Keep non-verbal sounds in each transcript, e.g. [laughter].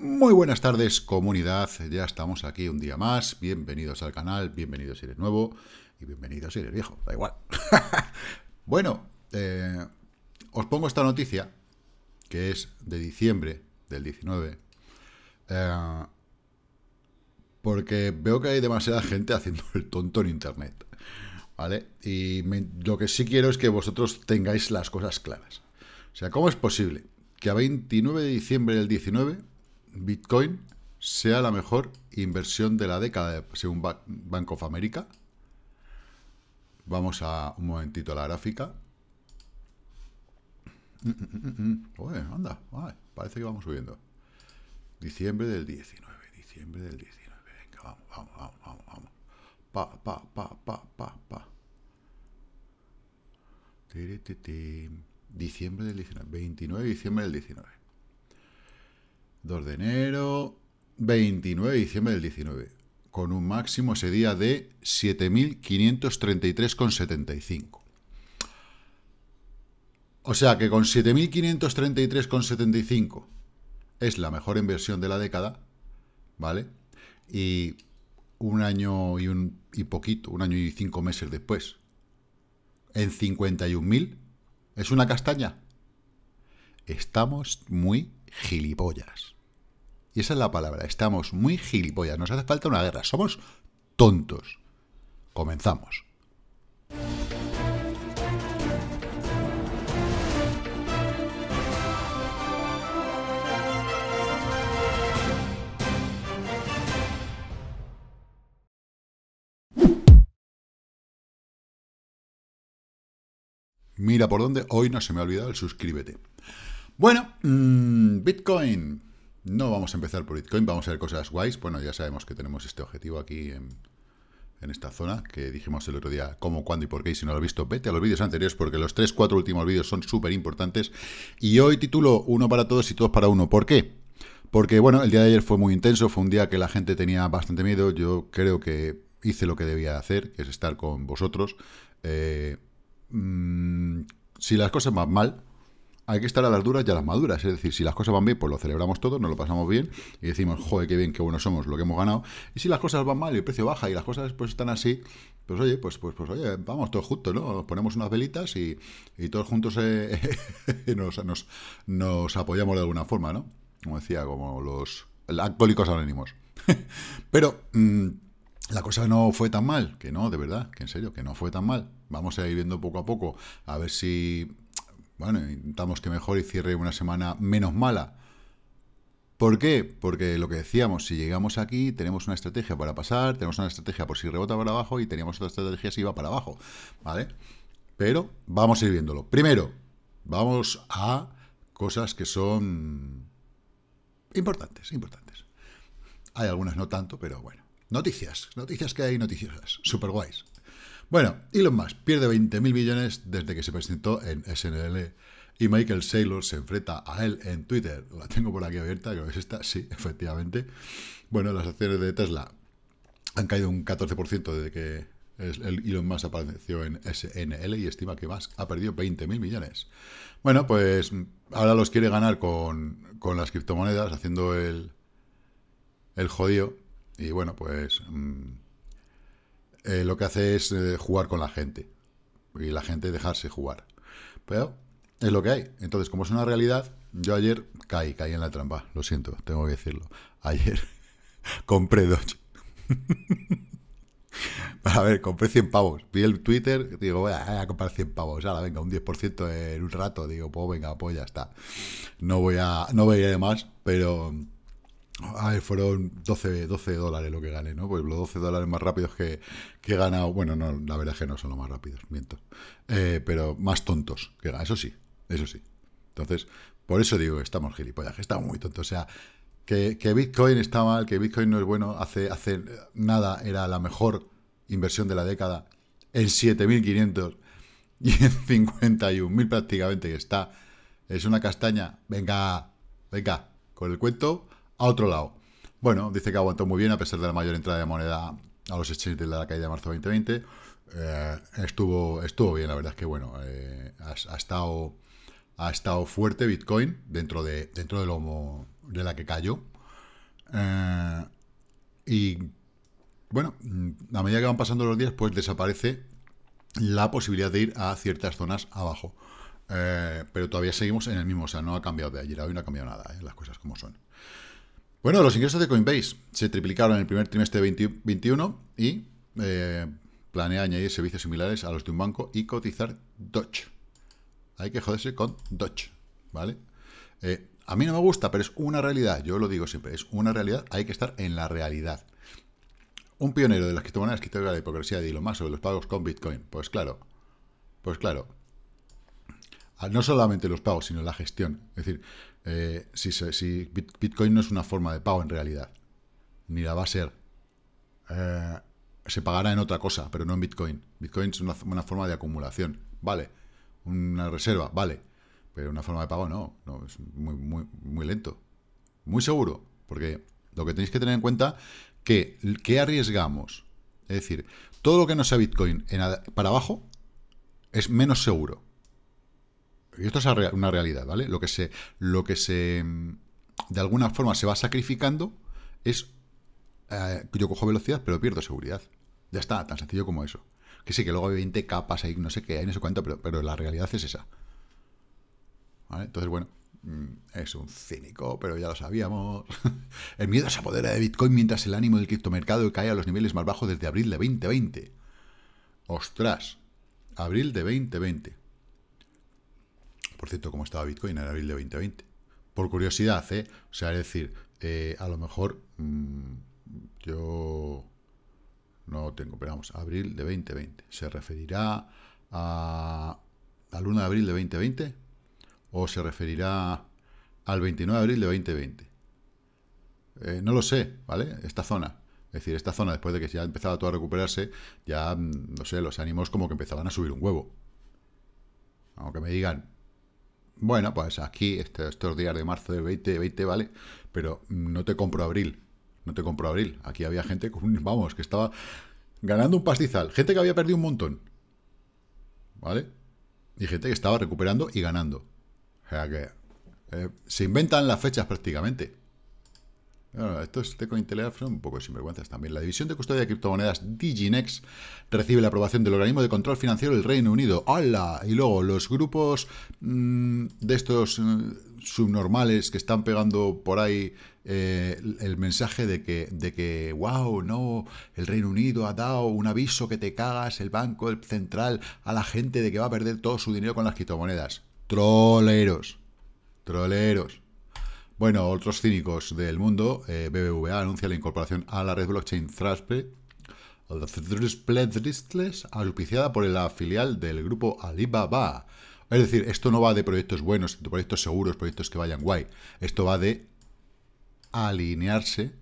Muy buenas tardes comunidad, ya estamos aquí un día más, bienvenidos al canal, bienvenidos si eres nuevo y bienvenidos si eres viejo, da igual. [laughs] bueno, eh, os pongo esta noticia, que es de diciembre del 19, eh, porque veo que hay demasiada gente haciendo el tonto en internet, ¿vale? Y lo que sí quiero es que vosotros tengáis las cosas claras. O sea, ¿cómo es posible que a 29 de diciembre del 19 Bitcoin sea la mejor inversión de la década, según Bank of America. Vamos a un momentito a la gráfica. Mm, mm, mm, anda, parece que vamos subiendo. Diciembre del 19, diciembre del 19. Venga, vamos, vamos, vamos, vamos. Pa, pa, pa, pa, pa, pa. Diciembre del 19, 29 diciembre del 19. 2 de enero, 29 de diciembre del 19, con un máximo ese día de 7.533,75. O sea que con 7.533,75 es la mejor inversión de la década, ¿vale? Y un año y, un, y poquito, un año y cinco meses después, en 51.000, es una castaña. Estamos muy gilipollas. Y esa es la palabra, estamos muy gilipollas, nos hace falta una guerra, somos tontos. Comenzamos. Mira por dónde, hoy no se me ha olvidado el suscríbete. Bueno, mm, Bitcoin. No vamos a empezar por Bitcoin, vamos a ver cosas guays. Bueno, ya sabemos que tenemos este objetivo aquí en, esta zona, que dijimos el otro día cómo, cuándo y por qué, y si no lo has visto, vete a los vídeos anteriores porque los tres, 4 últimos vídeos son súper importantes. Y hoy titulo Uno para todos y todos para uno. ¿Por qué? Porque, bueno, el día de ayer fue muy intenso, fue un día que la gente tenía bastante miedo. Yo creo que hice lo que debía hacer, que es estar con vosotros. Eh, mm, si las cosas van mal, hay que estar a las duras y a las maduras. Es decir, si las cosas van bien, pues lo celebramos todo, nos lo pasamos bien y decimos, joder, qué bien, qué buenos somos, lo que hemos ganado. Y si las cosas van mal y el precio baja y las cosas después pues, están así, pues oye, pues, pues, pues oye, vamos todos juntos, ¿no? Nos ponemos unas velitas y, todos juntos eh, [laughs] nos, apoyamos de alguna forma, ¿no? Como decía, como los alcohólicos anónimos. [laughs] Pero... Mm, la cosa no fue tan mal, que no, de verdad, que en serio, que no fue tan mal. Vamos a ir viendo poco a poco, a ver si bueno, intentamos que mejor y cierre una semana menos mala. ¿Por qué? Porque lo que decíamos, si llegamos aquí, tenemos una estrategia para pasar, tenemos una estrategia por si rebota para abajo y teníamos otra estrategia si iba para abajo, ¿vale? Pero vamos a ir viéndolo. Primero, vamos a cosas que son importantes, importantes. Hay algunas no tanto, pero bueno. Noticias, noticias que hay, noticias super guays. Bueno, Elon Musk pierde 20.000 millones desde que se presentó en SNL y Michael Saylor se enfrenta a él en Twitter. La tengo por aquí abierta, creo que es esta. Sí, [laughs] efectivamente. Bueno, las acciones de Tesla han caído un 14% desde que Elon Musk apareció en SNL y estima que Musk ha perdido 20.000 millones. Bueno, pues ahora los quiere ganar con, las criptomonedas, haciendo el, el jodido. Y bueno, pues... Mm, eh, lo que hace es eh, jugar con la gente y la gente dejarse jugar. Pero es lo que hay. Entonces, como es una realidad, yo ayer caí, caí en la trampa. Lo siento, tengo que decirlo. Ayer [laughs] compré dos [laughs] A ver, compré 100 pavos. Vi el Twitter, digo, voy a comprar 100 pavos. Ahora, venga, un 10% en un rato. Digo, pues venga, pues ya está. No voy a, no voy a ir de más, pero Ay, fueron 12, 12 dólares lo que gané, ¿no? Pues los 12 dólares más rápidos que, que he ganado. Bueno, no, la verdad es que no son los más rápidos, miento. Eh, pero más tontos que eso sí, eso sí. Entonces, por eso digo que estamos gilipollas, que estamos muy tontos. O sea, que, Bitcoin está mal, que Bitcoin no es bueno, hace, hace nada era la mejor inversión de la década, en 7.500 y en 51.000 prácticamente que está. Es una castaña. Venga, venga, con el cuento a otro lado. Bueno, dice que aguantó muy bien a pesar de la mayor entrada de moneda a los exchanges de la caída de marzo 2020. Eh, estuvo, estuvo bien, la verdad es que bueno, eh, ha, estado, ha estado fuerte Bitcoin dentro de, dentro de, lo, de la que cayó. Eh, y bueno, a medida que van pasando los días, pues desaparece la posibilidad de ir a ciertas zonas abajo. pero todavía seguimos en el mismo, o sea, no ha cambiado de ayer hoy, no ha cambiado nada, las cosas como son. Bueno, los ingresos de Coinbase se triplicaron en el primer trimestre de 2021 y eh, planea añadir servicios similares a los de un banco y cotizar Dodge. Hay que joderse con Dodge, ¿vale? Eh, a mí no me gusta, pero es una realidad. Yo lo digo siempre, es una realidad. Hay que estar en la realidad. Un pionero de las criptomonedas que la hipocresía de lo más sobre los pagos con Bitcoin. Pues claro, pues claro no solamente los pagos, sino la gestión. Es decir, eh, si, si, Bitcoin no es una forma de pago en realidad, ni la va a ser. Eh, se pagará en otra cosa, pero no en Bitcoin. Bitcoin es una, forma de acumulación, vale. Una reserva, vale. Pero una forma de pago no, no es muy, muy, muy lento. Muy seguro, porque lo que tenéis que tener en cuenta que, que arriesgamos. Es decir, todo lo que no sea Bitcoin para abajo es menos seguro y esto es una realidad, ¿vale? Lo que se, lo que se, mm, de alguna forma se va sacrificando es, eh, yo cojo velocidad, pero pierdo seguridad. Ya está, tan sencillo como eso. Que sí, que luego hay 20 capas, ahí no sé qué, hay no sé cuánto, pero, pero la realidad es esa. ¿Vale? Entonces, bueno, mm, es un cínico, pero ya lo sabíamos. [laughs] el miedo se apodera de Bitcoin mientras el ánimo del criptomercado cae a los niveles más bajos desde abril de 2020. Ostras, abril de 2020 por cierto, cómo estaba Bitcoin en abril de 2020. Por curiosidad, ¿eh? O sea, es decir, eh, a lo mejor mm, yo no tengo, pero vamos, abril de 2020. ¿Se referirá a, al 1 de abril de 2020 o se referirá al 29 de abril de 2020? Eh, no lo sé, ¿vale? Esta zona. Es decir, esta zona, después de que ya empezaba todo a recuperarse, ya, mm, no sé, los ánimos como que empezaban a subir un huevo. Aunque me digan, bueno, pues aquí, este, estos días de marzo de 2020, ¿vale? Pero no te compro abril, no te compro abril. Aquí había gente, vamos, que estaba ganando un pastizal, gente que había perdido un montón, ¿vale? Y gente que estaba recuperando y ganando. O sea que eh, se inventan las fechas prácticamente esto es de Cointelegraph son un poco sinvergüenzas también. La división de custodia de criptomonedas Diginex recibe la aprobación del organismo de control financiero del Reino Unido. ¡Hala! Y luego los grupos mm, de estos mm, subnormales que están pegando por ahí eh, el mensaje de que, de que, wow, no, el Reino Unido ha dado un aviso que te cagas, el Banco Central, a la gente de que va a perder todo su dinero con las criptomonedas. Troleros. Troleros. Bueno, otros cínicos del mundo, eh, BBVA anuncia la incorporación a la red blockchain Thraspe, auspiciada por la filial del grupo Alibaba. Es decir, esto no va de proyectos buenos, de proyectos seguros, proyectos que vayan guay. Esto va de alinearse,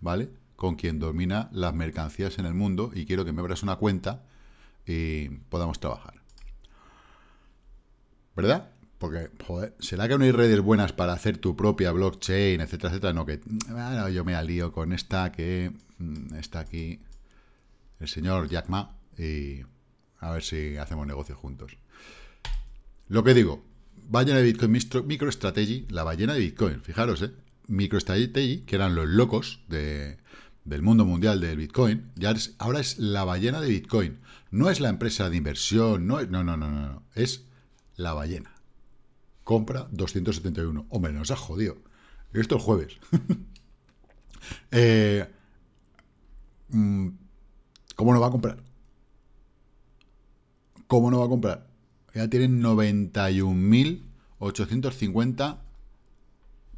¿vale? Con quien domina las mercancías en el mundo y quiero que me abras una cuenta y podamos trabajar. ¿Verdad? porque, joder, ¿será que no hay redes buenas para hacer tu propia blockchain, etcétera, etcétera? No, que ah, yo me alío con esta que mm, está aquí el señor Jack Ma y a ver si hacemos negocio juntos. Lo que digo, ballena de Bitcoin, MicroStrategy, la ballena de Bitcoin, fijaros, ¿eh? MicroStrategy, que eran los locos del mundo mundial del Bitcoin, ya ahora es la ballena de Bitcoin. No es la empresa de inversión, no, no, no, no, no, es la ballena compra 271. Hombre, nos ha jodido. Esto es jueves. [laughs] Eh, mm, ¿Cómo no va a comprar? ¿Cómo no va a comprar? Ya tienen 91.850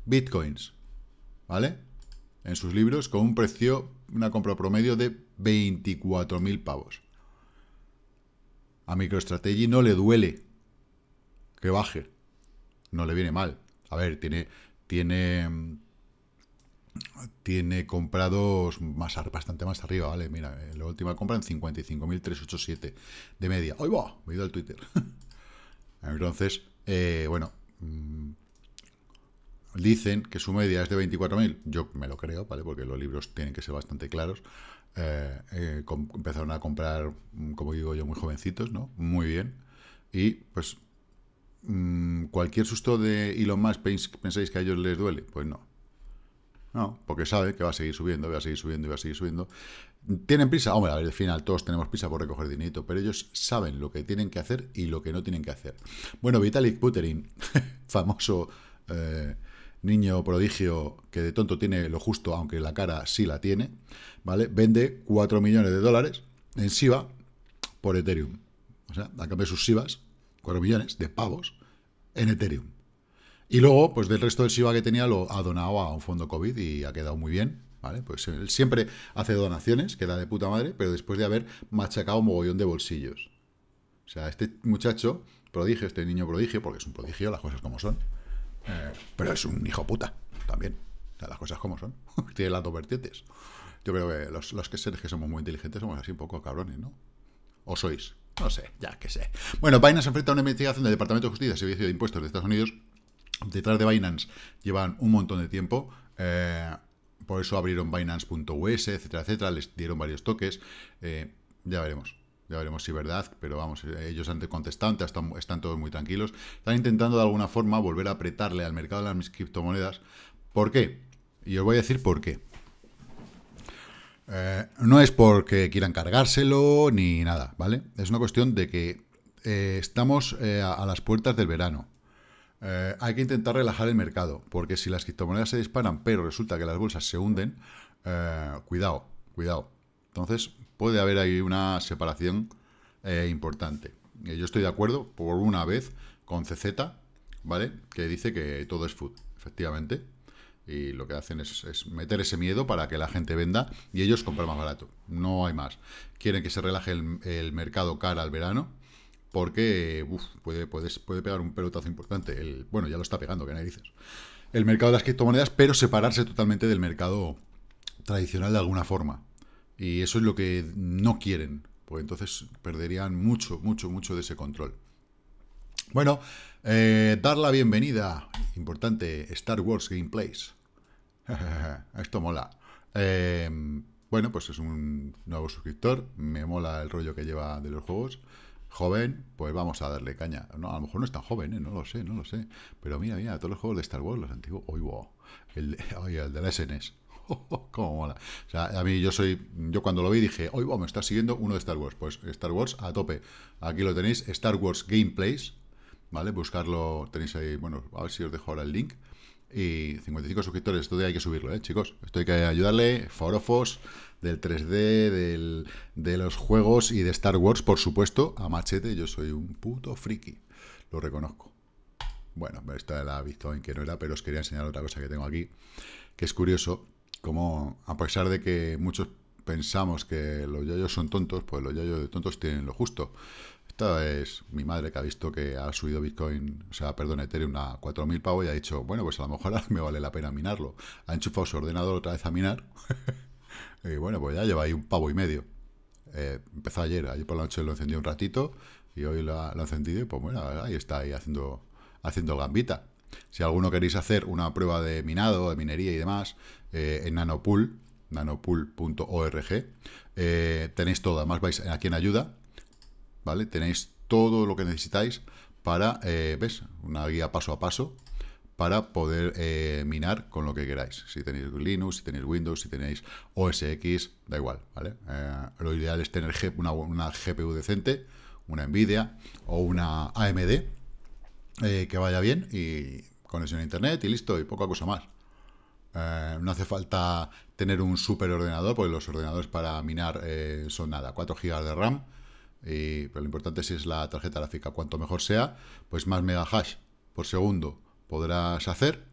bitcoins, ¿vale? En sus libros con un precio, una compra promedio de 24.000 pavos. A MicroStrategy no le duele que baje no le viene mal. A ver, tiene, tiene, tiene comprados más, bastante más arriba, ¿vale? Mira, eh, la última compra en 55.387 de media. hoy va! Me he ido al Twitter. [laughs] Entonces, eh, bueno, mm, dicen que su media es de 24.000. Yo me lo creo, ¿vale? Porque los libros tienen que ser bastante claros. Eh, empezaron a comprar, mm, como digo yo, muy jovencitos, ¿no? Muy bien. Y pues Mm, cualquier susto de Elon Musk pensáis que a ellos les duele. Pues no. No, porque sabe que va a seguir subiendo, va a seguir subiendo y va a seguir subiendo. ¿Tienen prisa? Hombre, al final todos tenemos prisa por recoger dinerito, pero ellos saben lo que tienen que hacer y lo que no tienen que hacer. Bueno, Vitalik Buterin, [laughs] famoso eh, niño prodigio que de tonto tiene lo justo, aunque la cara sí la tiene, ¿vale? Vende 4 millones de dólares en SIVA por Ethereum. O sea, a cambio de sus SIVAs, 4 millones de pavos en Ethereum. Y luego, pues del resto del SIVA que tenía, lo ha donado a un fondo COVID y ha quedado muy bien. ¿Vale? Pues él siempre hace donaciones, queda de puta madre, pero después de haber machacado un mogollón de bolsillos. O sea, este muchacho prodigio, este niño prodigio, porque es un prodigio, las cosas como son, eh, pero es un hijo puta también. O sea, las cosas como son. [laughs] Tiene las dos vertientes. Yo creo que los, los que seres que somos muy inteligentes somos así un poco cabrones, ¿no? O sois. No sé, ya que sé. Bueno, Binance enfrenta una investigación del Departamento de Justicia y Servicio de Impuestos de Estados Unidos. Detrás de Binance llevan un montón de tiempo. Eh, por eso abrieron Binance.us, etcétera, etcétera. Les dieron varios toques. Eh, ya veremos. Ya veremos si es verdad, pero vamos, ellos han contestado, están, están todos muy tranquilos. Están intentando de alguna forma volver a apretarle al mercado de las criptomonedas. ¿Por qué? Y os voy a decir por qué. Eh, no es porque quieran cargárselo ni nada, ¿vale? Es una cuestión de que eh, estamos eh, a, a, las puertas del verano. hay que intentar relajar el mercado, porque si las criptomonedas se disparan, pero resulta que las bolsas se hunden, cuidado, cuidado. Entonces puede haber ahí una separación importante. yo estoy de acuerdo por una vez con CZ, ¿vale? Que dice que todo es food, efectivamente y lo que hacen es, meter ese miedo para que la gente venda y ellos compren más barato. No hay más. Quieren que se relaje el, mercado cara al verano porque puede, puede, pegar un pelotazo importante. El, bueno, ya lo está pegando, que dices El mercado de las criptomonedas, pero separarse totalmente del mercado tradicional de alguna forma. Y eso es lo que no quieren, pues entonces perderían mucho, mucho, mucho de ese control. Bueno, eh, dar la bienvenida, importante, Star Wars Gameplays. [laughs] Esto mola. Eh, bueno, pues es un nuevo suscriptor. Me mola el rollo que lleva de los juegos. Joven, pues vamos a darle caña. a lo mejor no es tan joven, ¿eh? no lo sé, no lo sé. Pero mira, mira, todos los juegos de Star Wars, los antiguos. hoy El, [laughs] el de la SNES. E [laughs] ¡Cómo mola! O sea, a mí yo soy. Yo cuando lo vi dije, hoy wow, me está siguiendo uno de Star Wars. Pues Star Wars a tope. Aquí lo tenéis, Star Wars Gameplays. ¿Vale? Buscarlo, tenéis ahí. Bueno, a ver si os dejo ahora el link y 55 suscriptores. Esto hay que subirlo, ¿eh, chicos? Esto hay que ayudarle. Forofos, del 3D, de los juegos y de Star Wars, por supuesto. A machete, yo soy un puto friki. Lo reconozco. Bueno, esta la en que no era, pero os quería enseñar otra cosa que tengo aquí, que es curioso, como a pesar de que muchos pensamos que los yoyos son tontos, pues los yoyos de tontos tienen lo justo. Esta es mi madre que ha visto que ha subido Bitcoin, o sea, perdón, Ethereum a 4.000 pavos y ha dicho, bueno, pues a lo mejor [laughs] me vale la pena minarlo. Ha enchufado su ordenador otra vez a minar [laughs] y bueno, pues ya lleva ahí un pavo y medio. Eh, empezó ayer, ayer por la noche lo encendí un ratito y hoy lo, lo encendido y pues bueno, ahí está ahí haciendo, haciendo gambita. Si alguno queréis hacer una prueba de minado, de minería y demás, eh, en Nanopool, nanopool.org, eh, tenéis todo. Además vais aquí en ayuda, ¿vale? Tenéis todo lo que necesitáis para, eh, ¿ves? Una guía paso a paso para poder eh, minar con lo que queráis. Si tenéis Linux, si tenéis Windows, si tenéis OS X, da igual, ¿vale? Eh, lo ideal es tener una, GPU decente, una NVIDIA o una AMD que vaya bien y conexión a internet y listo, y poca cosa más. no hace falta tener un superordenador, porque los ordenadores para minar son nada, 4 GB de RAM, pero lo importante si es la tarjeta gráfica. Cuanto mejor sea, pues más mega hash por segundo podrás hacer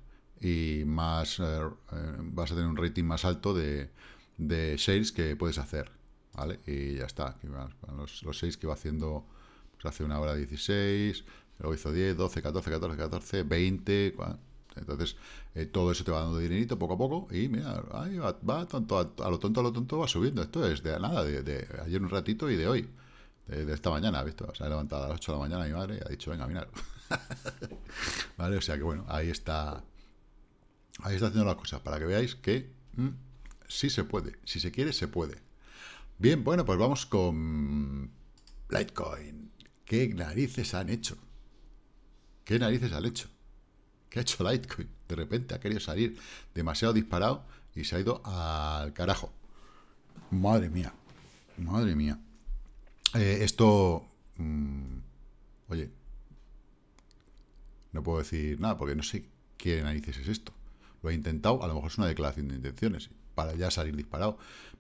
y más eh, eh, vas a tener un rating más alto de, de que puedes hacer. ¿Vale? Y ya está. Los, los que va haciendo pues hace una hora 16, luego hizo 10, 12, 14, 14, 14, 20. Entonces, eh, todo eso te va dando dinerito poco a poco. Y mira, ahí va, a, lo tonto, a lo tonto va subiendo. Esto es de nada, de ayer un ratito y de hoy de, esta mañana, ¿visto? se ha levantado a las 8 de la mañana mi madre y ha dicho, venga, mirar. [laughs] ¿Vale? O sea que bueno, ahí está. Ahí está haciendo las cosas, para que veáis que mm, sí se puede. Si se quiere, se puede. Bien, bueno, pues vamos con Litecoin. ¿Qué narices han hecho? ¿Qué narices han hecho? ¿Qué ha hecho Litecoin? De repente ha querido salir demasiado disparado y se ha ido al carajo. Madre mía, madre mía. Eh, esto... Mm, oye, no puedo decir nada porque no sé qué narices es esto. Lo he intentado, a lo mejor es una declaración de intenciones, para ya salir disparado.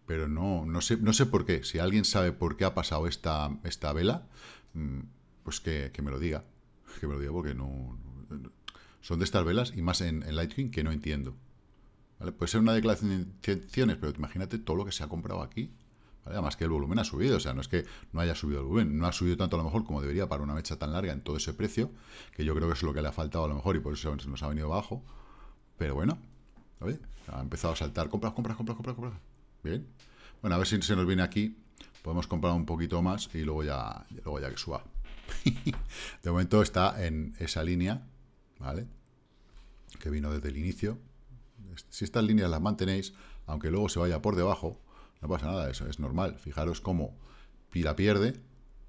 Pero no, no, sé, no sé por qué. Si alguien sabe por qué ha pasado esta, esta vela, mm, pues que, me lo diga. Que me lo diga porque no, son de estas velas, y más en, en que no entiendo. Puede ser una declaración de intenciones, pero imagínate todo lo que se ha comprado aquí Además que el volumen ha subido, o sea, no es que no haya subido el volumen, no ha subido tanto a lo mejor como debería para una mecha tan larga en todo ese precio, que yo creo que es lo que le ha faltado a lo mejor y por eso nos ha venido bajo. Pero bueno, ha empezado a saltar, compras, compras, compras, compras, compras. Bien. Bueno, a ver si se nos viene aquí, podemos comprar un poquito más y luego ya, luego ya que suba. [laughs] de momento está en esa línea, ¿vale? Que vino desde el inicio. Si estas líneas las mantenéis, aunque luego se vaya por debajo, no pasa nada, eso es normal. Fijaros cómo la pierde,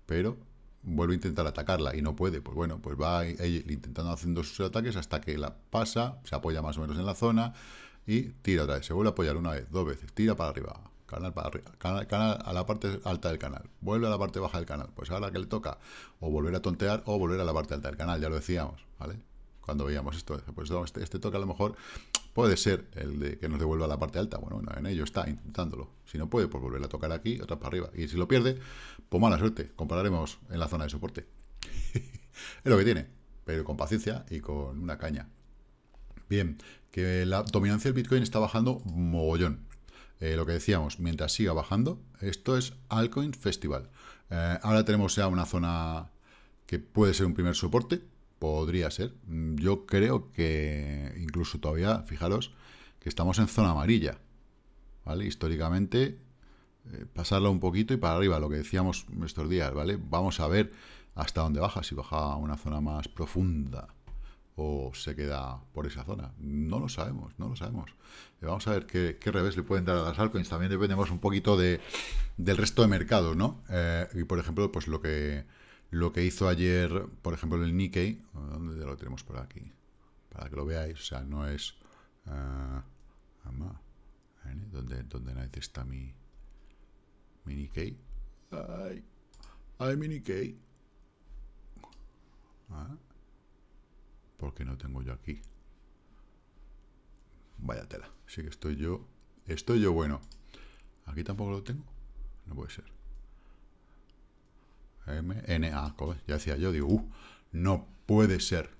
pero vuelve a intentar atacarla y no puede. Pues bueno, pues va intentando haciendo sus ataques hasta que la pasa, se apoya más o menos en la zona y tira otra vez. Se vuelve a apoyar una vez, dos veces, tira para arriba, canal para arriba, canal, canal, a la parte alta del canal, vuelve a la parte baja del canal, pues ahora que le toca, o volver a tontear o volver a la parte alta del canal, ya lo decíamos, ¿vale? cuando veíamos esto. Pues este, este, toque a lo mejor puede ser el de que nos devuelva la parte alta. Bueno, en ello está, intentándolo. Si no puede, pues volver a tocar aquí, otra para arriba. Y si lo pierde, pues mala suerte. Compararemos en la zona de soporte. [laughs] es lo que tiene, pero con paciencia y con una caña. Bien, que la dominancia del Bitcoin está bajando mogollón. Eh, lo que decíamos, mientras siga bajando, esto es Altcoin Festival. Eh, ahora tenemos ya una zona que puede ser un primer soporte, Podría ser. Mm, yo creo que incluso todavía, fijaros, que estamos en zona amarilla. ¿Vale? Históricamente, eh, pasarla un poquito y para arriba, lo que decíamos estos días, ¿vale? Vamos a ver hasta dónde baja, si baja a una zona más profunda o se queda por esa zona. No lo sabemos, no lo sabemos. Eh, vamos a ver qué, revés le pueden dar a las altcoins. También dependemos un poquito de, del resto de mercados, ¿no? Eh, y por ejemplo, pues lo que lo que hizo ayer, por ejemplo, el Nikkei, ¿dónde lo tenemos por aquí? Para que lo veáis, o sea, no es... Ah, ¿eh? ¿Dónde, ¿Dónde nadie está mi, Nikkei? ¡Ay! ¡Ay, mi Nikkei! Ah, ¿Por qué no tengo yo aquí? Vaya tela. Sí que estoy yo... Estoy yo bueno. ¿Aquí tampoco lo tengo? No puede ser. MNA, ya decía yo, digo, uh, no puede ser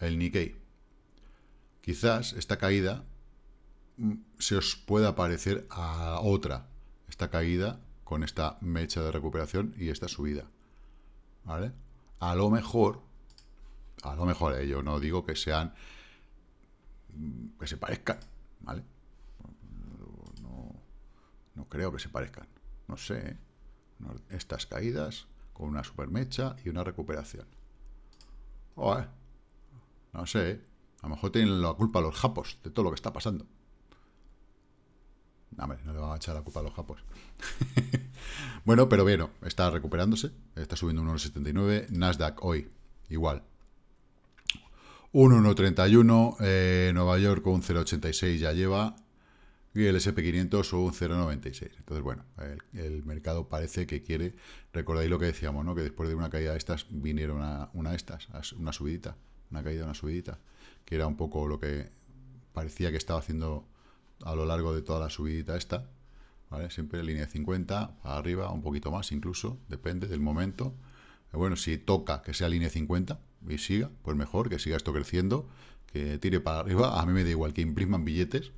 el Nikkei. Quizás esta caída mm, se os pueda parecer a otra, esta caída con esta mecha de recuperación y esta subida, ¿vale? A lo mejor, a lo mejor, eh, yo no digo que sean, mm, que se parezcan, ¿vale? No, no creo que se parezcan, no sé, ¿eh? estas caídas con una supermecha y una recuperación. No sé, ¿eh? a lo mejor tienen la culpa los japos de todo lo que está pasando. no le van a echar la culpa a los japos. [laughs] bueno, pero bueno, está recuperándose. Está subiendo 1,79. Nasdaq hoy, igual. Un 1,31. Eh, Nueva York un 0,86 ya lleva y el SP500 un 0,96. Entonces, bueno, el, mercado parece que quiere, recordáis lo que decíamos, ¿no? que después de una caída de estas vinieron una, una de estas, una subidita, una caída, una subidita, que era un poco lo que parecía que estaba haciendo a lo largo de toda la subidita esta, ¿vale? Siempre línea de 50, para arriba, un poquito más incluso, depende del momento. Eh, bueno, si toca que sea línea 50 y siga, pues mejor, que siga esto creciendo, que tire para arriba, a mí me da igual que impriman billetes,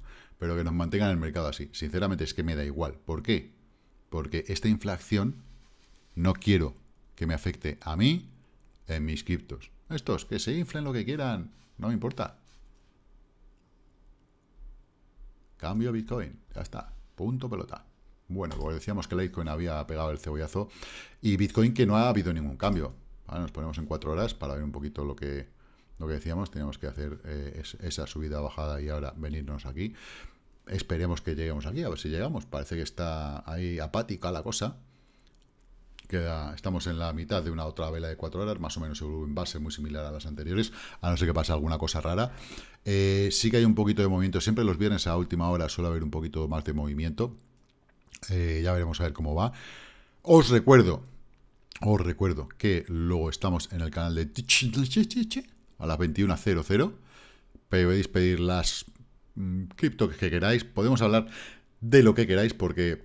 pero que nos mantengan el mercado así. Sinceramente es que me da igual. ¿Por qué? Porque esta inflación no quiero que me afecte a mí en mis criptos. Estos, que se inflen lo que quieran, no me importa. Cambio Bitcoin, ya está, punto pelota. Bueno, pues decíamos que Bitcoin... había pegado el cebollazo y Bitcoin que no ha habido ningún cambio. nos ponemos en cuatro horas para ver un poquito lo que, lo que decíamos. Teníamos que hacer eh, esa subida, bajada y ahora venirnos aquí. Esperemos que lleguemos aquí, a ver si llegamos. Parece que está ahí apática la cosa. Queda, estamos en la mitad de una otra vela de cuatro horas, más o menos el base muy similar a las anteriores, a no ser que pase alguna cosa rara. Eh, sí que hay un poquito de movimiento, siempre los viernes a última hora suele haber un poquito más de movimiento. Eh, ya veremos a ver cómo va. Os recuerdo, os recuerdo que luego estamos en el canal de a las 21.00. Podéis pedir las Mm, cripto que queráis, podemos hablar de lo que queráis porque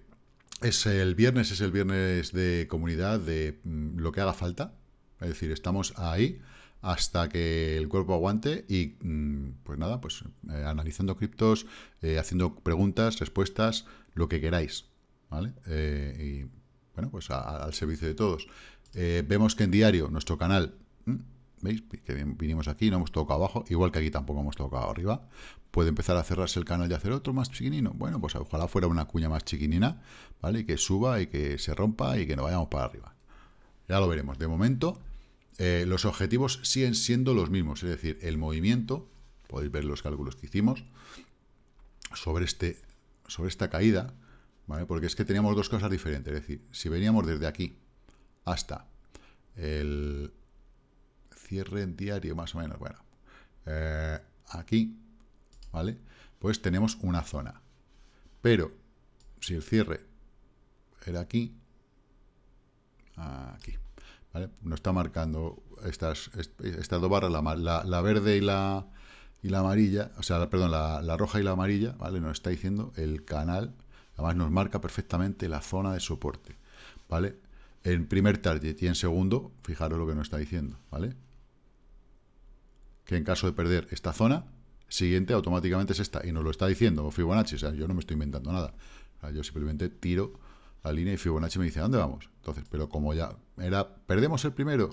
es el viernes, es el viernes de comunidad, de mm, lo que haga falta. Es decir, estamos ahí hasta que el cuerpo aguante y mm, pues nada, pues eh, analizando criptos, eh, haciendo preguntas, respuestas, lo que queráis, ¿vale? Eh, y bueno, pues al servicio de todos. vemos que en diario nuestro canal ¿Veis? Que vinimos aquí, no hemos tocado abajo, igual que aquí tampoco hemos tocado arriba. Puede empezar a cerrarse el canal y hacer otro más chiquinino. Bueno, pues ojalá fuera una cuña más chiquinina, ¿vale? Y que suba y que se rompa y que no vayamos para arriba. Ya lo veremos. De momento, eh, los objetivos siguen siendo los mismos, es decir, el movimiento, podéis ver los cálculos que hicimos, sobre, este, sobre esta caída, ¿vale? Porque es que teníamos dos cosas diferentes, es decir, si veníamos desde aquí hasta el cierre en diario, más o menos, bueno, eh, aquí, ¿vale? Pues tenemos una zona. Pero, si el cierre era aquí, aquí, ¿vale? Nos está marcando estas, estas dos barras, la, verde y la, la amarilla, o sea, perdón, la, la roja y la amarilla, ¿vale? Nos está diciendo el canal, además nos marca perfectamente la zona de soporte, ¿vale? en primer target y en segundo, fijaros lo que nos está diciendo, ¿vale? que en caso de perder esta zona, siguiente automáticamente es esta. Y nos lo está diciendo Fibonacci. O sea, yo no me estoy inventando nada. yo simplemente tiro la línea y Fibonacci me dice, dónde vamos? Entonces, pero como ya era, perdemos el primero,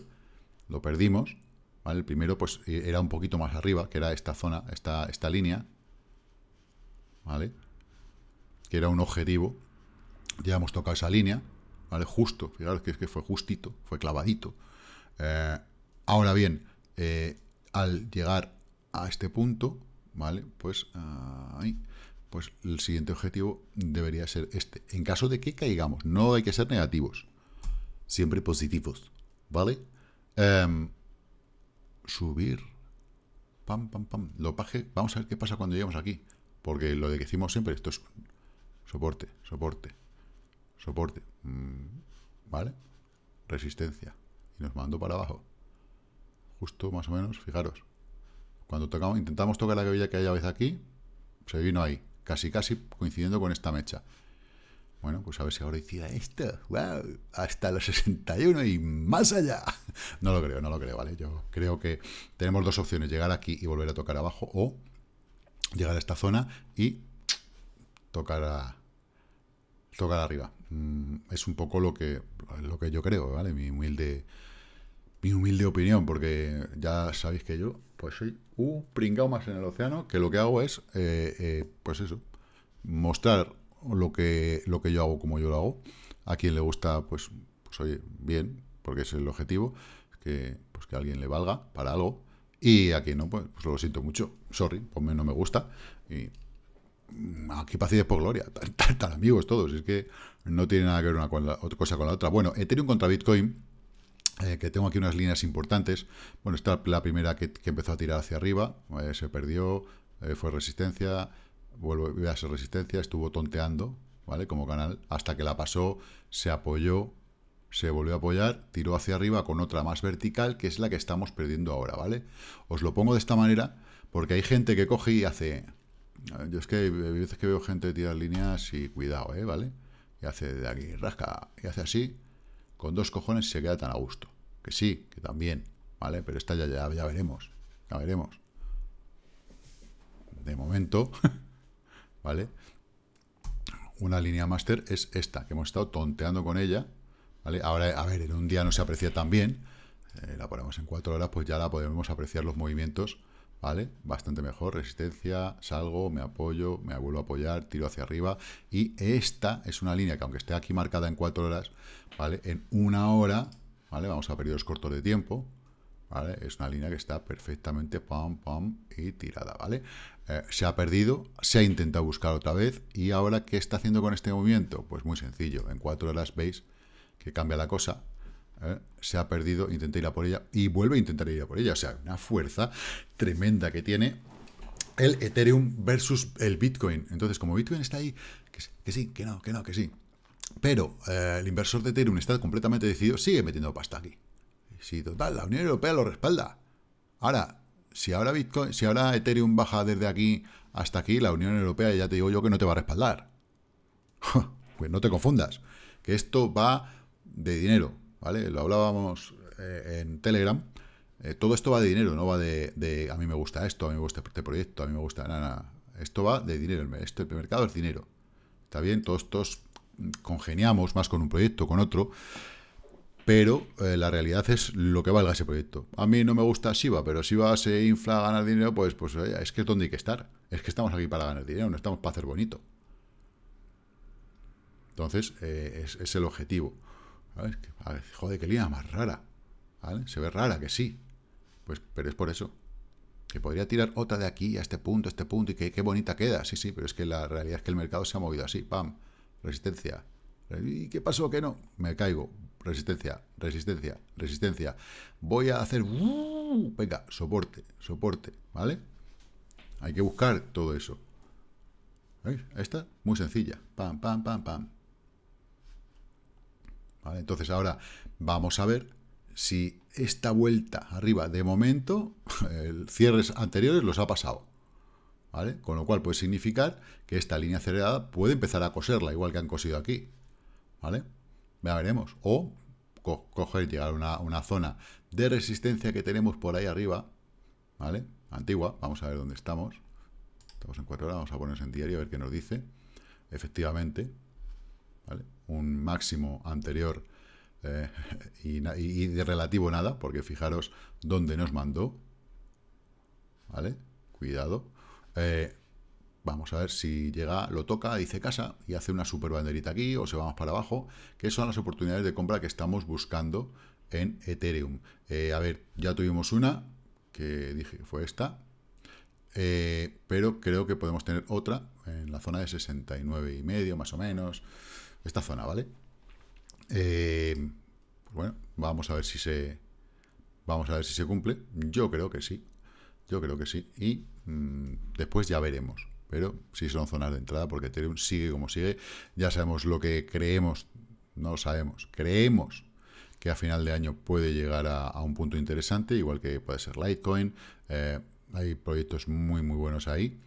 lo perdimos, El primero pues eh, era un poquito más arriba, que era esta zona, esta, esta línea, ¿vale? Que era un objetivo, ya hemos tocado esa línea, ¿vale? Justo, fijaros que es que fue justito, fue clavadito. Eh, ahora bien, eh, al llegar a este punto, ¿vale? Pues ah, pues el siguiente objetivo debería ser este. En caso de que caigamos, no hay que ser negativos, siempre positivos, ¿vale? Em, subir, pam, pam, pam, lo paje, vamos a ver qué pasa cuando llegamos aquí, porque lo de que decimos siempre, esto es soporte, soporte, soporte, mm, ¿vale? Resistencia, y nos mando para abajo justo más o menos, fijaros. Cuando tocamos, intentamos tocar la gavilla que hay a aquí, se vino ahí, casi casi coincidiendo con esta mecha. Bueno, pues a ver si ahora hiciera esto, hasta los 61 y más allá. [laughs] No lo creo, no lo creo, ¿vale? Yo creo que tenemos dos opciones, llegar aquí y volver a tocar abajo, o llegar a esta zona y tocar a, tocar arriba. Mm, es un poco lo que, lo que yo creo, ¿vale? Mi humilde mi humilde opinión, porque ya sabéis que yo, pues soy un pringao más en el océano, que lo que hago es, eh, eh, pues eso, mostrar lo que, lo que yo hago como yo lo hago. A quien le gusta, pues, pues oye, bien, porque es el objetivo, que, pues que alguien le valga para algo. Y a quien no, pues, pues lo siento mucho, sorry, pues no me gusta. Y mm, aquí pacientes por gloria, [laughs] tan, amigos todos, es que no tiene nada que ver una, otra cosa con la otra. Bueno, Ethereum contra Bitcoin eh, que tengo aquí unas líneas importantes. Bueno, esta la primera que, empezó a tirar hacia arriba, eh, se perdió, eh, fue resistencia, vuelve a ser resistencia, estuvo tonteando, ¿vale? Como canal, hasta que la pasó, se apoyó, se volvió a apoyar, tiró hacia arriba con otra más vertical, que es la que estamos perdiendo ahora, ¿vale? Os lo pongo de esta manera, porque hay gente que coge y hace... Yo es que hay veces que veo gente tirar líneas y cuidado, ¿eh? ¿Vale? Y hace de aquí, rasca, y hace así, con dos cojones se queda tan a gusto. Que sí, que también, ¿vale? Pero esta ya, ya, ya veremos, ya veremos. De momento, [laughs] ¿vale? Una línea máster es esta, que hemos estado tonteando con ella, ¿vale? Ahora, a ver, en un día no se aprecia tan bien, eh, la ponemos en cuatro horas, pues ya la podemos apreciar los movimientos ¿vale? Bastante mejor, resistencia, salgo, me apoyo, me vuelvo a apoyar, tiro hacia arriba y esta es una línea que aunque esté aquí marcada en 4 horas, ¿vale? En una hora, ¿vale? Vamos a periodos cortos de tiempo, ¿vale? Es una línea que está perfectamente pam, pam y tirada, ¿vale? Eh, se ha perdido, se ha intentado buscar otra vez y ahora, ¿qué está haciendo con este movimiento? Pues muy sencillo, en 4 horas veis que cambia la cosa, ¿eh? se ha perdido, intenté ir a por ella y vuelve a intentar ir a por ella. O sea, una fuerza tremenda que tiene el Ethereum versus el Bitcoin. Entonces, como Bitcoin está ahí, que, sí, que no, que no, que sí. Pero eh, el inversor de Ethereum está completamente decidido, sigue metiendo pasta aquí. Si total, la Unión Europea lo respalda. Ahora, si ahora Bitcoin, si ahora Ethereum baja desde aquí hasta aquí, la Unión Europea ya te digo yo que no te va a respaldar. [laughs] pues no te confundas, que esto va de dinero, lo hablábamos eh, en Telegram. Eh, todo esto va de dinero, no va de, a mí me gusta esto, a mí me gusta este proyecto, a mí me gusta nada. Esto va de dinero, esto, el mercado es dinero. Está bien, todos estos congeniamos más con un proyecto, con otro, pero eh, la realidad es lo que valga ese proyecto. A mí no me gusta va, pero Shiba se infla a ganar dinero, pues, pues es que es donde hay que estar. Es que estamos aquí para ganar dinero, no estamos para hacer bonito. Entonces, es el objetivo. A ver, joder, qué línea más rara. Se ve rara, que sí. Pues, pero es por eso. Que podría tirar otra de aquí a este punto, a este punto, y que qué bonita queda. Sí, sí, pero es que la realidad es que el mercado se ha movido así. Pam, resistencia. ¿Y qué pasó? que no? Me caigo. Resistencia, resistencia, resistencia. Voy a hacer... ¡uh! venga, soporte, soporte, ¿vale? Hay que buscar todo eso. ¿Veis? Esta, muy sencilla. Pam, pam, pam, pam. Entonces ahora vamos a ver si esta vuelta arriba, de momento, [laughs] el cierres anteriores los ha pasado. ¿Vale? Con lo cual puede significar que esta línea acelerada puede empezar a coserla, igual que han cosido aquí. ¿Vale? Ya veremos. O coger coger, llegar a una, zona de resistencia que tenemos por ahí arriba, ¿vale? Antigua, vamos a ver dónde estamos. Estamos en 4 horas, vamos a ponernos en diario a ver qué nos dice. Efectivamente, ¿vale? un máximo anterior eh, [laughs] y, de relativo nada, porque fijaros dónde nos mandó, ¿vale? Cuidado. Eh, vamos a ver si llega, lo toca, dice casa y hace una super banderita aquí o se vamos para abajo, que son las oportunidades de compra que estamos buscando en Ethereum. Eh, a ver, ya tuvimos una, que dije fue esta, pero creo que podemos tener otra en la zona de 69 y medio más o menos, esta zona, ¿vale? Eh, bueno, vamos a ver si se... Vamos a ver si se cumple. Yo creo que sí. Yo creo que sí. Y mm, después ya veremos. Pero si son zonas de entrada porque Ethereum sigue como sigue. Ya sabemos lo que creemos. No lo sabemos. Creemos que a final de año puede llegar a, un punto interesante, igual que puede ser Litecoin. Eh, hay proyectos muy, muy buenos ahí.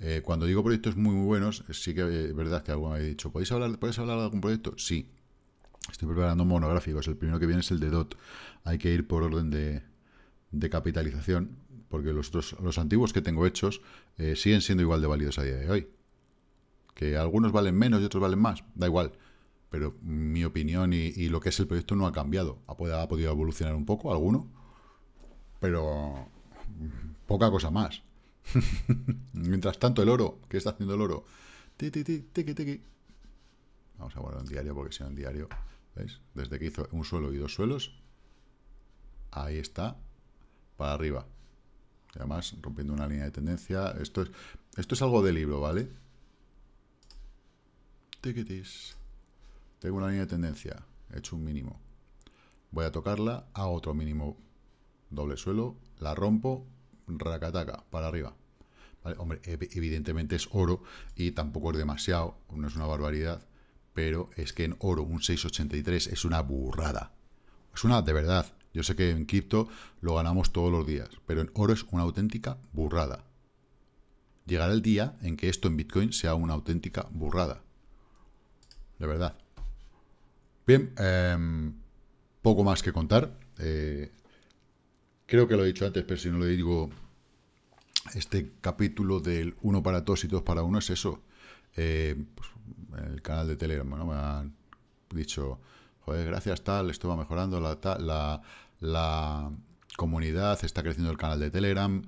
Eh, cuando digo proyectos muy, buenos, eh, sí que eh, es verdad que alguno me ha dicho, ¿podéis hablar, ¿podéis hablar de algún proyecto? Sí. Estoy preparando monográficos. El primero que viene es el de DOT. Hay que ir por orden de, capitalización, porque los, antiguos que tengo hechos siguen siendo igual de válidos a día de hoy. Que algunos valen menos y otros valen más, da igual. Pero mi opinión y, lo que es el proyecto no ha cambiado. ha podido evolucionar un poco, alguno, pero poca cosa más. [laughs] Mientras tanto, el oro. ¿Qué está haciendo el oro? Vamos a guardar en diario porque no en diario. ¿Veis? Desde que hizo un suelo y dos suelos. Ahí está. Para arriba. además, rompiendo una línea de tendencia. Esto es, esto es algo de libro, ¿vale? Tengo una línea de tendencia. He hecho un mínimo. Voy a tocarla. Hago otro mínimo. Doble suelo. La rompo racataca, para arriba. Hombre, evidentemente es oro y tampoco es demasiado, no es una barbaridad, pero es que en oro un 6,83 es una burrada. Es una de verdad. Yo sé que en cripto lo ganamos todos los días, pero en oro es una auténtica burrada. Llegará el día en que esto en Bitcoin sea una auténtica burrada. De verdad. Bien, em, poco más que contar. Eh, creo que lo he dicho antes, pero si no lo digo, este capítulo del uno para todos y dos para uno es eso. Eh, pues, el canal de Telegram, bueno, me han dicho, joder, gracias tal, esto va mejorando, la, comunidad, está creciendo el canal de Telegram.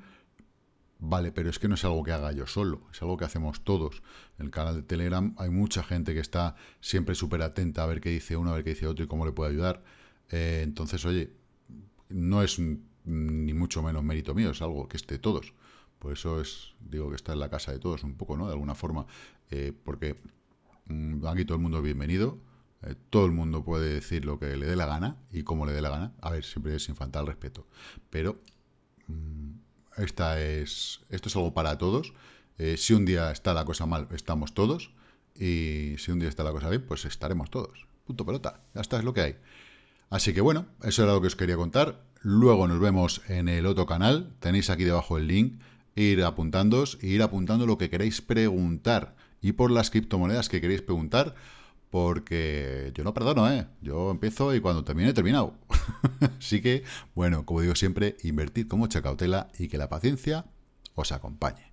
Vale, pero es que no es algo que haga yo solo, es algo que hacemos todos. En el canal de Telegram hay mucha gente que está siempre súper atenta a ver qué dice uno, a ver qué dice otro y cómo le puede ayudar. Eh, entonces, oye, no es ni mucho menos mérito mío, es algo que esté todos. Por eso es, digo que está en la casa de todos un poco, ¿no? De alguna forma, eh, porque mm, aquí todo el mundo es bienvenido, eh, todo el mundo puede decir lo que le dé la gana y como le dé la gana. A ver, siempre es infantil respeto. Pero mm, esta es, esto es algo para todos. Eh, si un día está la cosa mal, estamos todos. Y si un día está la cosa bien, pues estaremos todos. Punto pelota. Ya es lo que hay. Así que bueno, eso era lo que os quería contar. Luego nos vemos en el otro canal. Tenéis aquí debajo el link. Ir y ir apuntando lo que queréis preguntar y por las criptomonedas que queréis preguntar, porque yo no perdono, ¿eh? Yo empiezo y cuando termine, he terminado. [laughs] Así que, bueno, como digo siempre, invertid con mucha cautela y que la paciencia os acompañe.